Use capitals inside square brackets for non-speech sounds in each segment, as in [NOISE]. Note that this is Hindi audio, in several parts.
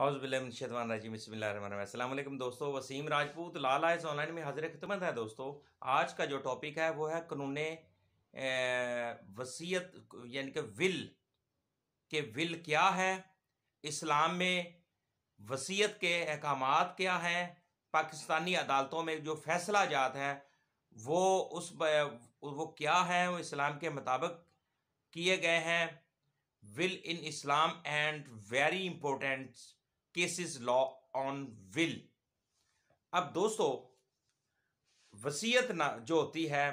हाउसबिल्लाम दोस्तों वसीम राजपूत लाल आयस ऑनलाइन में हाजिर खिदमत है दोस्तों आज का जो टॉपिक है वो है कानून वसीयत यानी कि विल के विल क्या है इस्लाम में वसीयत के अहकाम क्या हैं पाकिस्तानी अदालतों में जो फैसला जात है वो उस वो क्या है वो इस्लाम के मुताबिक किए गए हैं will in Islam and very important cases law on will अब दोस्तों वसीयत जो होती है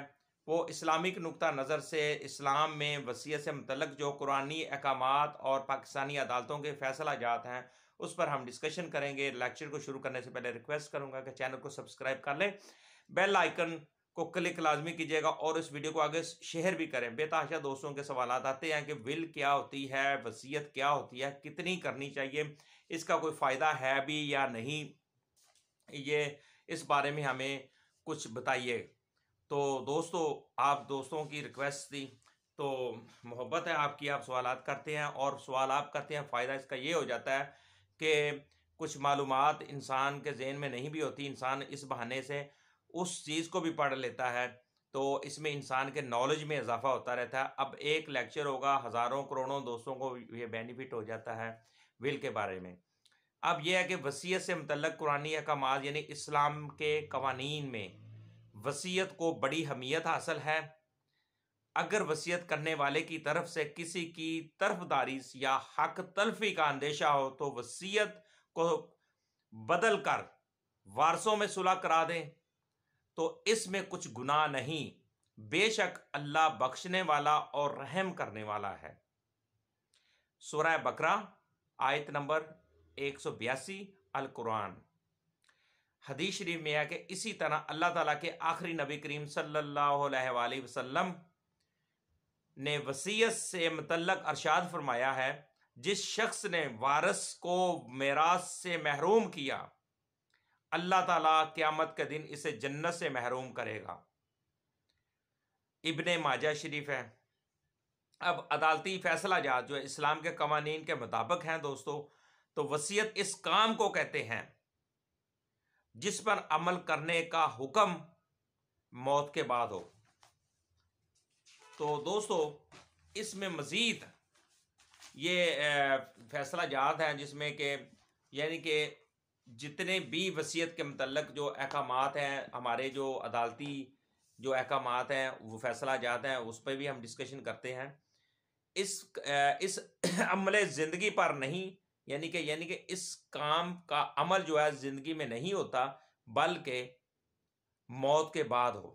वो इस्लामिक नुक्ता नज़र से इस्लाम में वसीयत से मतलब जो कुरानी अहकाम और पाकिस्तानी अदालतों के फैसला जात हैं उस पर हम डिस्कशन करेंगे लेक्चर को शुरू करने से पहले रिक्वेस्ट करूंगा कि चैनल को सब्सक्राइब कर लें बेल आइकन को क्लिक लाजमी कीजिएगा और इस वीडियो को आगे शेयर भी करें बेताशा दोस्तों के सवाल आते हैं कि विल क्या होती है वसीयत क्या होती है कितनी करनी चाहिए इसका कोई फ़ायदा है भी या नहीं ये इस बारे में हमें कुछ बताइए तो दोस्तों आप दोस्तों की रिक्वेस्ट थी तो मोहब्बत है आपकी आप सवाल करते हैं और सवाल आप करते हैं फ़ायदा इसका ये हो जाता है कि कुछ मालूम इंसान के जहन में नहीं भी होती इंसान इस बहाने से उस चीज़ को भी पढ़ लेता है तो इसमें इंसान के नॉलेज में इजाफा होता रहता है अब एक लेक्चर होगा हज़ारों करोड़ों दोस्तों को ये बेनिफिट हो जाता है विल के बारे में अब यह है कि वसीयत से मतलब कुरानी अहकाम यानी इस्लाम के कवानीन में वसीयत को बड़ी हमीयत हासिल है अगर वसीयत करने वाले की तरफ से किसी की तरफदारी या हक तलफी का अंदेशा हो तो वसीयत को बदल कर वारसों में सुलह करा दें तो इसमें कुछ गुनाह नहीं बेशक अल्लाह बख्शने वाला और रहम करने वाला है सुरह बकरा आयत नंबर एक सौ बयासी अल कुरान हदीस शरीफ में आके इसी तरह अल्लाह ताला के आखिरी नबी करीम सल्लल्लाहु अलैहि वसल्लम ने वसीयत से मतलब अरशाद फरमाया है जिस शख्स ने वारस को मेरास से महरूम किया अल्लाह ताला क्यामत के दिन इसे जन्नत से महरूम करेगा इब्ने माजा शरीफ है अब अदालती फैसला जात जो इस्लाम के कवानीन के मुताबिक हैं दोस्तों तो वसीयत इस काम को कहते हैं जिस पर अमल करने का हुक्म मौत के बाद हो तो दोस्तों इसमें मज़ीद ये फैसला जात है जिसमें कि यानी कि जितने भी वसीयत के मतलब जो अहकाम हैं हमारे जो अदालती जो अहकाम हैं वो फैसला जात हैं उस पर भी हम डिस्कशन करते हैं इस इस [CLEARS THROAT] अमल ज़िंदगी पर नहीं यानी कि यानी कि इस काम का अमल जो है ज़िंदगी में नहीं होता बल्कि मौत के बाद हो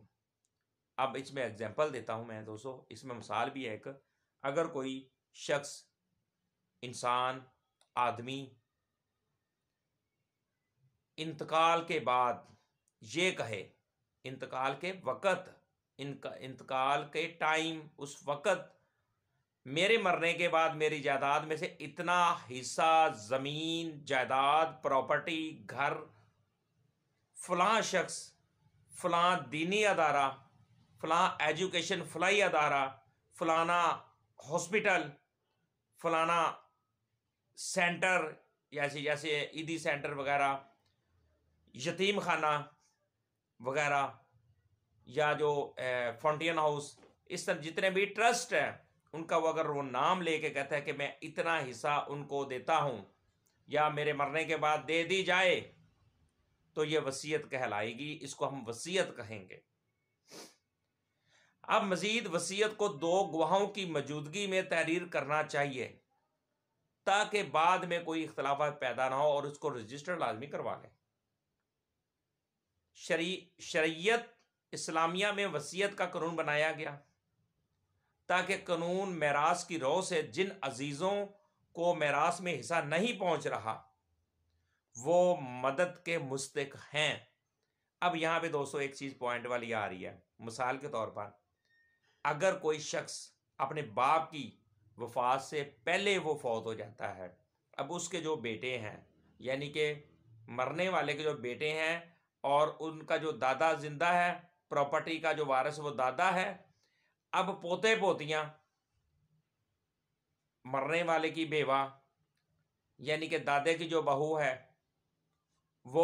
अब इसमें एग्जाम्पल देता हूँ मैं दोस्तों इसमें मिसाल भी है एक अगर कोई शख्स इंसान आदमी इंतकाल के बाद ये कहे इंतकाल के वक़्त इनका इंतकाल के टाइम उस वक़्त मेरे मरने के बाद मेरी जायदाद में से इतना हिस्सा ज़मीन जायदाद प्रॉपर्टी घर फलां शख्स फलां दीनी अदारा फलां एजुकेशन फलाई अदारा फलाना हॉस्पिटल फलाना सेंटर जैसे जैसे ईदी सेंटर वगैरह यतीम खाना वगैरह या जो फाउंटेन हाउस इस तरह जितने भी ट्रस्ट हैं उनका वो अगर वो नाम लेके कहता है कि मैं इतना हिस्सा उनको देता हूँ या मेरे मरने के बाद दे दी जाए तो ये वसीयत कहलाएगी इसको हम वसीयत कहेंगे अब मजीद वसीयत को दो गवाहों की मौजूदगी में तहरीर करना चाहिए ताकि बाद में कोई इख्तलाफा पैदा ना हो और उसको रजिस्टर लाजमी करवा लें शरी शरीयत इस्लामिया में वसीयत का कानून बनाया गया ताकि कानून मैरास की रो से जिन अजीज़ों को मैरास में हिस्सा नहीं पहुंच रहा वो मदद के मुस्तक हैं अब यहां पे दोस्तों एक चीज़ पॉइंट वाली आ रही है मिसाल के तौर पर अगर कोई शख्स अपने बाप की वफात से पहले वो फौत हो जाता है अब उसके जो बेटे हैं यानी कि मरने वाले के जो बेटे हैं और उनका जो दादा जिंदा है प्रॉपर्टी का जो वारस वो दादा है अब पोते पोतियां मरने वाले की बेवा यानी कि दादे की जो बहू है वो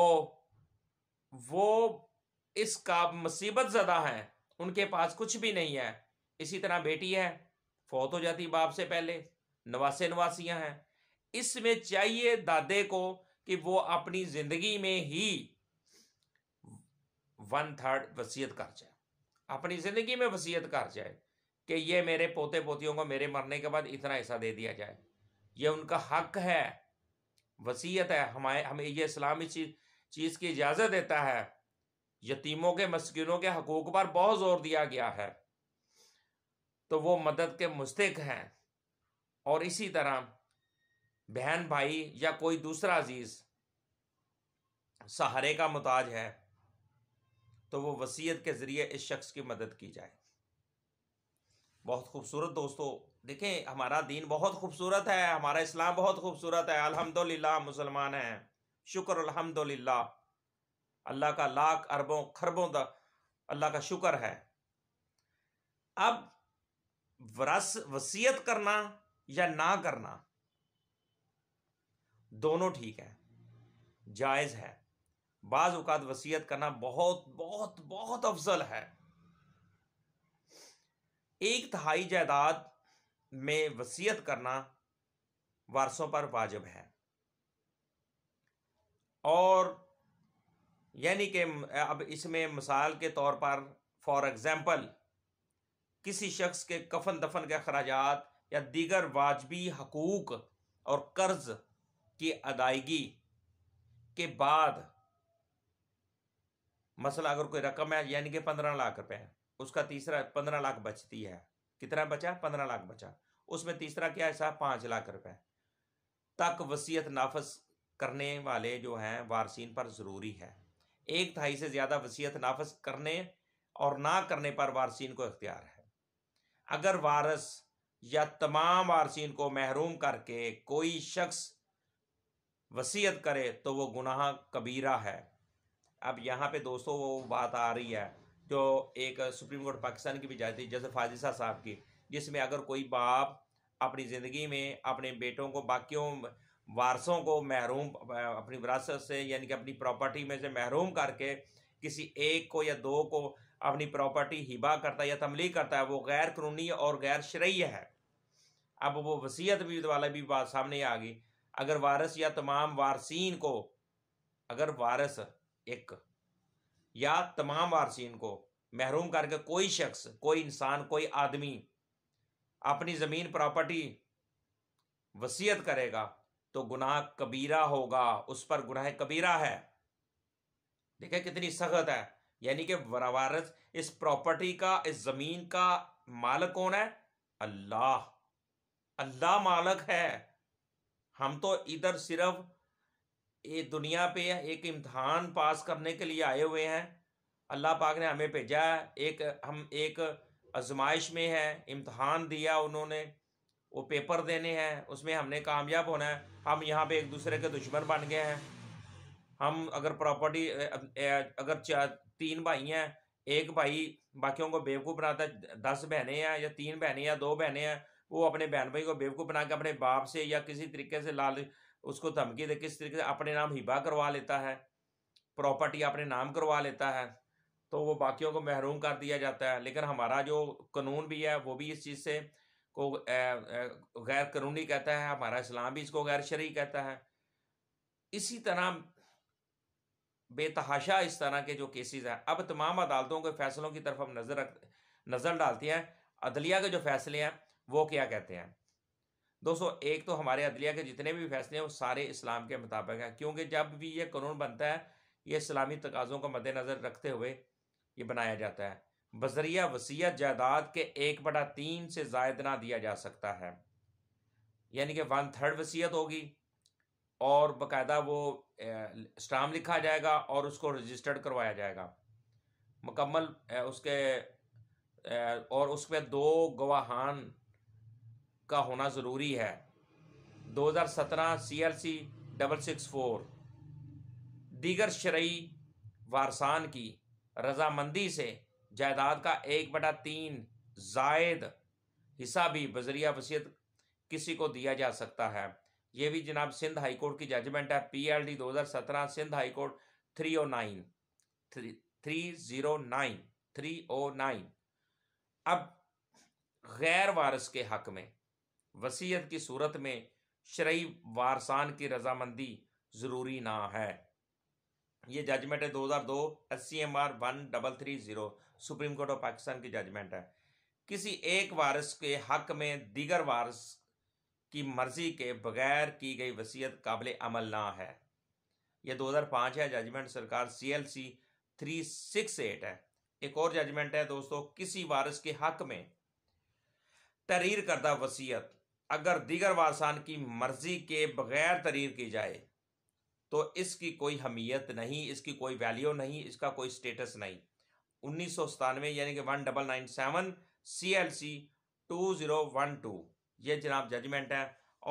वो इस का मुसीबत ज़दा है उनके पास कुछ भी नहीं है इसी तरह बेटी है फौत हो जाती बाप से पहले नवासे नवासियां हैं इसमें चाहिए दादे को कि वो अपनी ज़िंदगी में ही वन थर्ड वसीयत कर जाए अपनी ज़िंदगी में वसीयत कर जाए कि ये मेरे पोते पोतियों को मेरे मरने के बाद इतना हिस्सा दे दिया जाए ये उनका हक है वसीयत है हमारे हमें ये इस्लामी चीज़ चीज़ की इजाज़त देता है यतीमों के मस्किनों के हकूक पर बहुत जोर दिया गया है तो वो मदद के मुस्तक हैं और इसी तरह बहन भाई या कोई दूसरा अजीज़ सहारे का मोताज है तो वो वसीयत के ज़रिए इस शख्स की मदद की जाए बहुत खूबसूरत दोस्तों देखें हमारा दीन बहुत खूबसूरत है हमारा इस्लाम बहुत खूबसूरत है अल्हम्दुलिल्लाह मुसलमान हैं शुक्र अल्हम्दुलिल्लाह अल्लाह का लाख अरबों खरबों तक अल्लाह का शुक्र है अब वरस वसीयत करना या ना करना दोनों ठीक है जायज़ है बाज़ अवकात वसीयत करना बहुत बहुत बहुत अफजल है एक तिहाई जायदाद में वसीयत करना वारसों पर वाजिब है और यानी कि अब इसमें मिसाल के तौर पर फॉर एग्ज़ाम्पल किसी शख्स के कफन दफन के अखराज या दीगर वाजबी हकूक़ और कर्ज़ की अदायगी के बाद मसला अगर कोई रकम है यानी कि पंद्रह लाख रुपए है उसका तीसरा पंद्रह लाख बचती है कितना बचा पंद्रह लाख बचा उसमें तीसरा क्या हिस्सा पाँच लाख रुपए तक वसीयत नाफज करने वाले जो हैं वारसीन पर ज़रूरी है एक थाई से ज़्यादा वसीयत नाफज करने और ना करने पर वारसीन को इख्तियार है अगर वारस या तमाम वारसीन को महरूम करके कोई शख्स वसीयत करे तो वो गुनाह कबीरा है अब यहाँ पे दोस्तों वो बात आ रही है जो एक सुप्रीम कोर्ट पाकिस्तान की भी जाती थी जैसे फाजिशा साहब की जिसमें अगर कोई बाप अपनी ज़िंदगी में अपने बेटों को बाकियों वारसों को महरूम अपनी विरासत से यानी कि अपनी प्रॉपर्टी में से महरूम करके किसी एक को या दो को अपनी प्रॉपर्टी हिबा करता है या तमली करता है वो गैर कानूनी और गैर शरीय है अब वो वसीयत भी वाला भी बात सामने आ गई अगर वारस या तमाम वारसीन को अगर वारस एक या तमाम वारसीन को महरूम करके कोई शख्स कोई इंसान कोई आदमी अपनी ज़मीन प्रॉपर्टी वसीयत करेगा तो गुनाह कबीरा होगा उस पर गुनाह कबीरा है देखे कितनी सख्त है यानी कि वारस इस प्रॉपर्टी का इस ज़मीन का मालक कौन है अल्लाह अल्लाह मालक है हम तो इधर सिर्फ ये दुनिया पे एक इम्तहान पास करने के लिए आए हुए हैं अल्लाह पाक ने हमें भेजा है एक हम एक आजमाइश में है इम्तहान दिया उन्होंने वो पेपर देने हैं उसमें हमने कामयाब होना है हम यहाँ पे एक दूसरे के दुश्मन बन गए हैं हम अगर प्रॉपर्टी अगर तीन भाई हैं एक भाई बाकियों को बेवकूफ़ बनाता है दस बहने हैं या तीन बहनें या दो बहनें हैं वो अपने बहन भाई को बेवकूफ़ बना के अपने बाप से या किसी तरीके से लाल उसको धमकी दे किस तरीके से अपने नाम हिबा करवा लेता है प्रॉपर्टी अपने नाम करवा लेता है तो वो बाकियों को महरूम कर दिया जाता है लेकिन हमारा जो कानून भी है वो भी इस चीज़ से को गैर कानूनी कहता है हमारा इस्लाम भी इसको गैर शरी कहता है इसी तरह बेतहाशा इस तरह के जो केसेस हैं अब तमाम अदालतों के फैसलों की तरफ हम नज़र रख नज़र डालते हैं अदलिया के जो फैसले हैं वो क्या कहते हैं दोस्तों एक तो हमारे अदलिया के जितने भी फैसले हैं वो सारे इस्लाम के मुताबिक हैं क्योंकि जब भी ये कानून बनता है ये इस्लामी तकाज़ों को मद्देनज़र रखते हुए ये बनाया जाता है बजरिया वसीयत जायदाद के एक बटा तीन से जायद ना दिया जा सकता है यानी कि वन थर्ड वसीयत होगी और बाकायदा वो स्टाम लिखा जाएगा और उसको रजिस्टर्ड करवाया जाएगा मुकम्मल उसके और उस पर दो गवाहान का होना ज़रूरी है 2017 हज़ार डबल सिक्स फोर दीगर शरय वारसान की रजामंदी से जायदाद का एक बटा तीन जायद हिस्सा भी बजरिया वसीयत किसी को दिया जा सकता है ये भी जनाब सिंध हाई कोर्ट की जजमेंट है पी एल डी दो हज़ार सत्रह Sindh high court three O nine three three zero nine three O nine अब गैर वारस के हक में वसीयत की सूरत में शरीय वारसान की रजामंदी ज़रूरी ना है ये जजमेंट है 2002 C M R one double three zero Supreme Court of Pakistan की जजमेंट है किसी एक वारिस के हक में दीगर वारिस की मर्जी के बगैर की गई वसीयत काबिल अमल ना है यह 2005 है जजमेंट सरकार C L C three six eight है एक और जजमेंट है दोस्तों किसी वारिस के हक में तहरीर करदा वसीयत अगर दीगर वारसान की मर्जी के बगैर तरीर की जाए तो इसकी कोई हमीयत नहीं इसकी कोई वैल्यू नहीं इसका कोई स्टेटस नहीं उन्नीस सौ सतानवे यानी कि one double nine seven C L C two zero one two ये जनाब जजमेंट है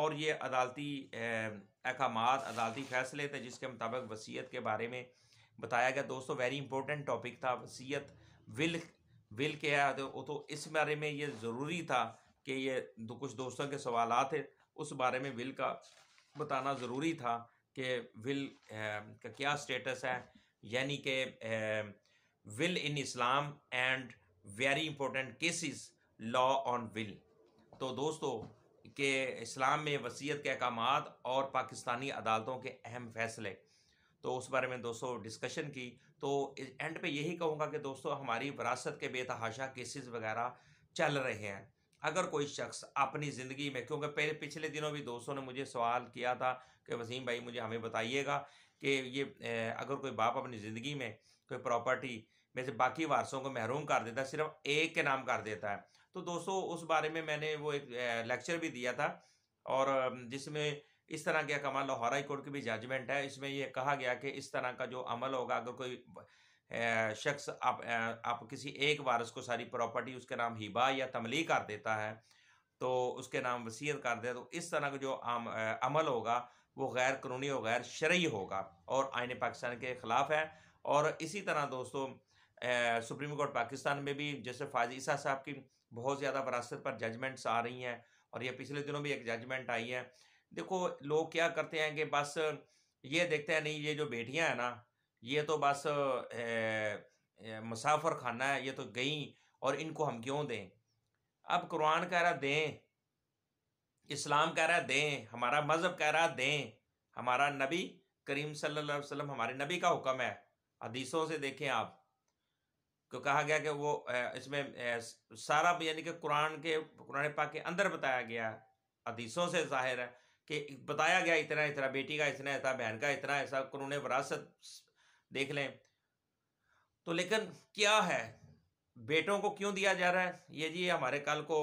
और ये अदालती अहकाम अदालती फैसले थे जिसके मुताबिक वसीयत के बारे में बताया गया दोस्तों वेरी इंपॉर्टेंट टॉपिक था वसीयत विल विल के है तो, तो इस बारे में ये ज़रूरी था कि ये दो कुछ दोस्तों के सवाल थे उस बारे में विल का बताना ज़रूरी था कि विल का क्या स्टेटस है यानी कि will in Islam and very important cases law on will तो दोस्तों के इस्लाम में वसीयत के अहकाम और पाकिस्तानी अदालतों के अहम फैसले तो उस बारे में दोस्तों डिस्कशन की तो एंड पे यही कहूँगा कि दोस्तों हमारी विरासत के बेतहाशा केसेस वगैरह चल रहे हैं अगर कोई शख्स अपनी ज़िंदगी में क्योंकि पहले पिछले दिनों भी दोस्तों ने मुझे सवाल किया था कि वसीम भाई मुझे हमें बताइएगा कि ये अगर कोई बाप अपनी ज़िंदगी में कोई प्रॉपर्टी में से बाकी वारसों को महरूम कर देता है सिर्फ एक के नाम कर देता है तो दोस्तों उस बारे में मैंने वो एक लेक्चर भी दिया था और जिसमें इस तरह के कमाल लाहौर हाई कोर्ट की भी जजमेंट है इसमें यह कहा गया कि इस तरह का जो अमल होगा अगर कोई शख्स आप आप किसी एक वारस को सारी प्रॉपर्टी उसके नाम हिबा या तमली कर देता है तो उसके नाम वसीयत कर देता तो इस तरह का जो आम, अमल होगा वो गैर कानूनी और गैर शर्य होगा और आइन पाकिस्तान के ख़िलाफ़ है और इसी तरह दोस्तों सुप्रीम कोर्ट पाकिस्तान में भी जैसे ईसा साहब की बहुत ज़्यादा वरासत पर जजमेंट्स आ रही हैं और ये पिछले दिनों भी एक जजमेंट आई है देखो लोग क्या करते हैं कि बस ये देखते हैं नहीं ये जो बेटियां हैं ना ये तो बस मुसाफर खाना है ये तो गई और इनको हम क्यों दें अब कुरान कह रहा दें इस्लाम कह रहा दें हमारा मज़हब कह रहा दें हमारा नबी करीम सल्लल्लाहु अलैहि वसल्लम हमारे नबी का हुक्म है हदीसों से देखें आप क्यों कहा गया कि वो इसमें सारा यानी कि कुरान के कुरान पाक के अंदर बताया गया हदीसों से जाहिर है कि बताया गया इतना इतना बेटी का इतना ऐसा बहन का इतना ऐसा कुरून वरासत देख लें तो लेकिन क्या है बेटों को क्यों दिया जा रहा है ये जी हमारे कल को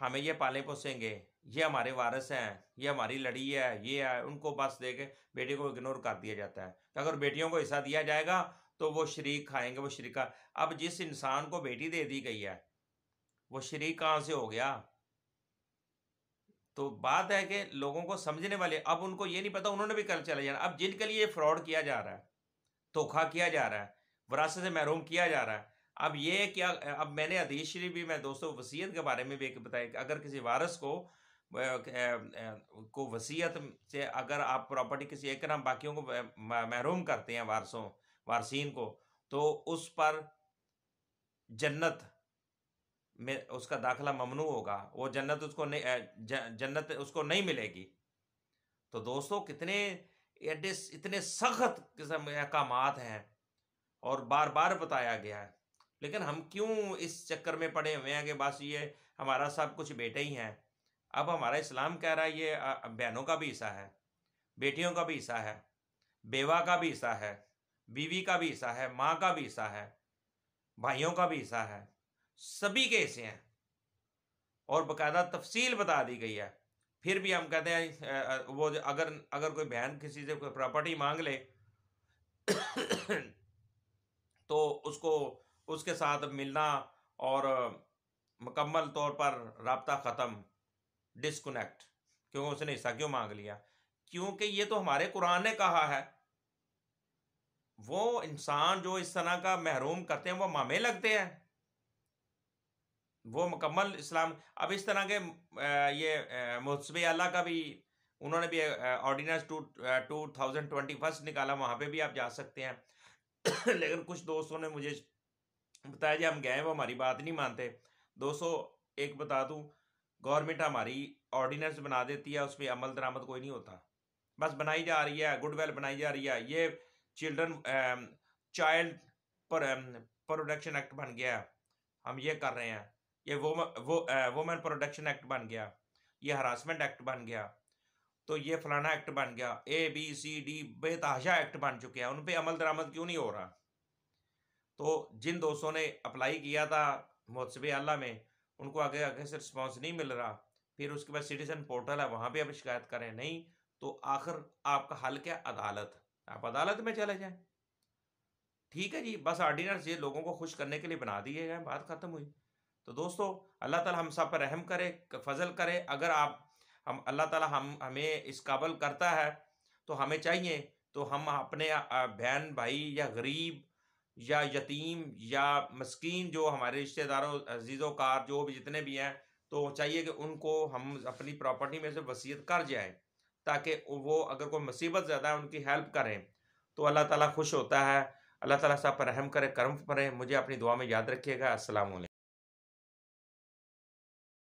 हमें ये पाले पोसेंगे ये हमारे वारस हैं ये हमारी लड़ी है ये है उनको बस दे के बेटे को इग्नोर कर दिया जाता है तो अगर बेटियों को हिस्सा दिया जाएगा तो वो शरीक खाएंगे वो शरीका अब जिस इंसान को बेटी दे दी गई है वो शरीक कहाँ से हो गया तो बात है कि लोगों को समझने वाले अब उनको ये नहीं पता उन्होंने भी कल चला जाना अब जिनके लिए फ्रॉड किया जा रहा है धोखा किया जा रहा है वरासत से महरूम किया जा रहा है अब ये क्या अब मैंने अदीश शरीफ भी मैं दोस्तों वसीयत के बारे में भी एक बताया कि अगर किसी वारस को को वसीयत से अगर आप प्रॉपर्टी किसी एक नाम बाकियों को महरूम करते हैं वारसों वारसीन को तो उस पर जन्नत में उसका दाखला ममनू होगा वो जन्नत उसको नहीं जन्नत उसको नहीं मिलेगी तो दोस्तों कितने एडे इतने सख्त किस्म अहकाम हैं और बार बार बताया गया है लेकिन हम क्यों इस चक्कर में पड़े हुए हैं कि बस ये हमारा सब कुछ बेटे ही हैं अब हमारा इस्लाम कह रहा है ये बहनों का भी हिस्सा है बेटियों का भी हिस्सा है बेवा का भी हिस्सा है बीवी का भी हिस्सा है माँ का भी हिस्सा है भाइयों का भी हिस्सा है सभी के हिस्से हैं और बाकायदा तफसील बता दी गई है फिर भी हम कहते हैं वो अगर अगर कोई बहन किसी से कोई प्रॉपर्टी मांग ले तो उसको उसके साथ मिलना और मुकम्मल तौर पर रबता ख़त्म डिसकनेक्ट क्योंकि उसने हिस्सा क्यों मांग लिया क्योंकि ये तो हमारे कुरान ने कहा है वो इंसान जो इस तरह का महरूम करते हैं वो मामे लगते हैं वो मुकम्मल इस्लाम अब इस तरह के ये मुहसब अल्लाह का भी उन्होंने भी ordinance two two thousand twenty first निकाला वहाँ पे भी आप जा सकते हैं [COUGHS] लेकिन कुछ दोस्तों ने मुझे बताया जी हम गए वो हमारी बात नहीं मानते दोस्तों एक बता दूँ गवर्नमेंट हमारी ऑर्डिनेंस बना देती है उस पर अमल दरामद कोई नहीं होता बस बनाई जा रही है गुडवेल बनाई जा रही है ये children child production protection act बन गया है हम ये कर रहे हैं ये वो वो वोमेन प्रोटेक्शन एक्ट बन गया ये हरासमेंट एक्ट बन गया तो ये फलाना एक्ट बन गया ए बी सी डी बेतहाशा एक्ट बन चुके हैं उन पर अमल दरामद क्यों नहीं हो रहा तो जिन दोस्तों ने अप्लाई किया था महोत्सव अल्लाह में उनको आगे आगे से रिस्पॉन्स नहीं मिल रहा फिर उसके बाद सिटीजन पोर्टल है वहाँ पर आप शिकायत करें नहीं तो आखिर आपका हल क्या अदालत आप अदालत में चले जाएं ठीक है जी बस ऑर्डिनेंस ये लोगों को खुश करने के लिए बना दिए गए बात ख़त्म हुई तो दोस्तों अल्लाह ताला हम सब पर रहम करे फजल करे अगर आप हम अल्लाह ताला हम हमें इस काबल करता है तो हमें चाहिए तो हम अपने बहन भाई या गरीब या यतीम या मस्किन जो हमारे रिश्तेदारों अजीज़ों कार जो भी जितने भी हैं तो चाहिए कि उनको हम अपनी प्रॉपर्टी में से वसीयत कर जाए ताकि वो अगर कोई मुसीबत ज़्यादा है उनकी हेल्प करें तो अल्लाह ताला खुश होता है अल्लाह ताला सब पर रहम करे कर्म करे मुझे अपनी दुआ में याद रखिएगा असल